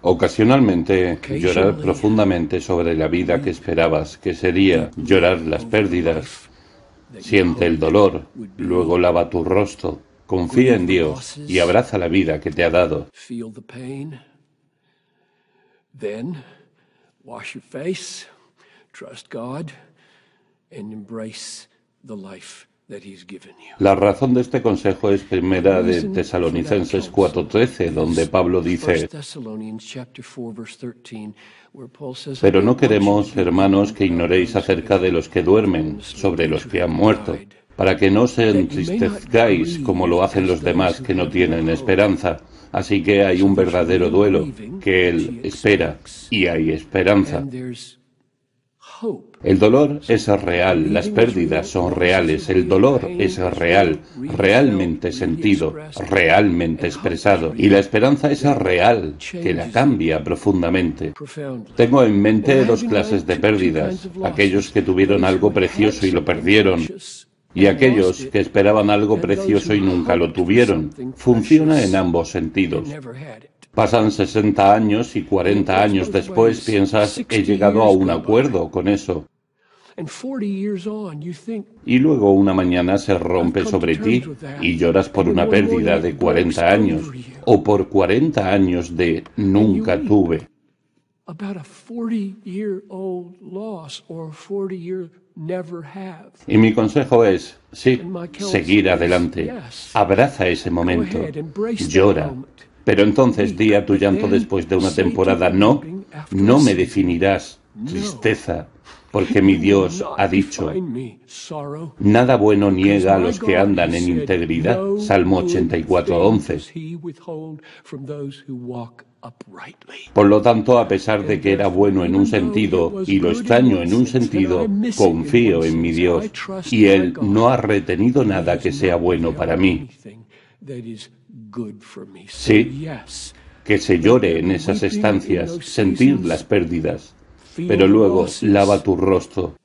Ocasionalmente llorar profundamente sobre la vida que esperabas que sería, llorar las pérdidas. Siente el dolor, luego lava tu rostro, confía en Dios y abraza la vida que te ha dado. wash God, embrace the life la razón de este consejo es primera de Tesalonicenses 4:13, donde Pablo dice, pero no queremos, hermanos, que ignoréis acerca de los que duermen, sobre los que han muerto, para que no se entristezcáis como lo hacen los demás que no tienen esperanza. Así que hay un verdadero duelo, que Él espera y hay esperanza. El dolor es real, las pérdidas son reales, el dolor es real, realmente sentido, realmente expresado, y la esperanza es real, que la cambia profundamente. Tengo en mente dos clases de pérdidas, aquellos que tuvieron algo precioso y lo perdieron, y aquellos que esperaban algo precioso y nunca lo tuvieron. Funciona en ambos sentidos. Pasan 60 años y 40 años después piensas, he llegado a un acuerdo con eso. Y luego una mañana se rompe sobre ti y lloras por una pérdida de 40 años o por 40 años de nunca tuve. Y mi consejo es, sí, seguir adelante, abraza ese momento, llora, pero entonces di a tu llanto después de una temporada, no, no me definirás tristeza, porque mi Dios ha dicho, nada bueno niega a los que andan en integridad. Salmo 84, 11. Por lo tanto, a pesar de que era bueno en un sentido y lo extraño en un sentido, confío en mi Dios y Él no ha retenido nada que sea bueno para mí. Sí, que se llore en esas estancias, sentir las pérdidas, pero luego lava tu rostro,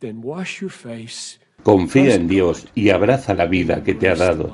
confía en Dios y abraza la vida que te ha dado.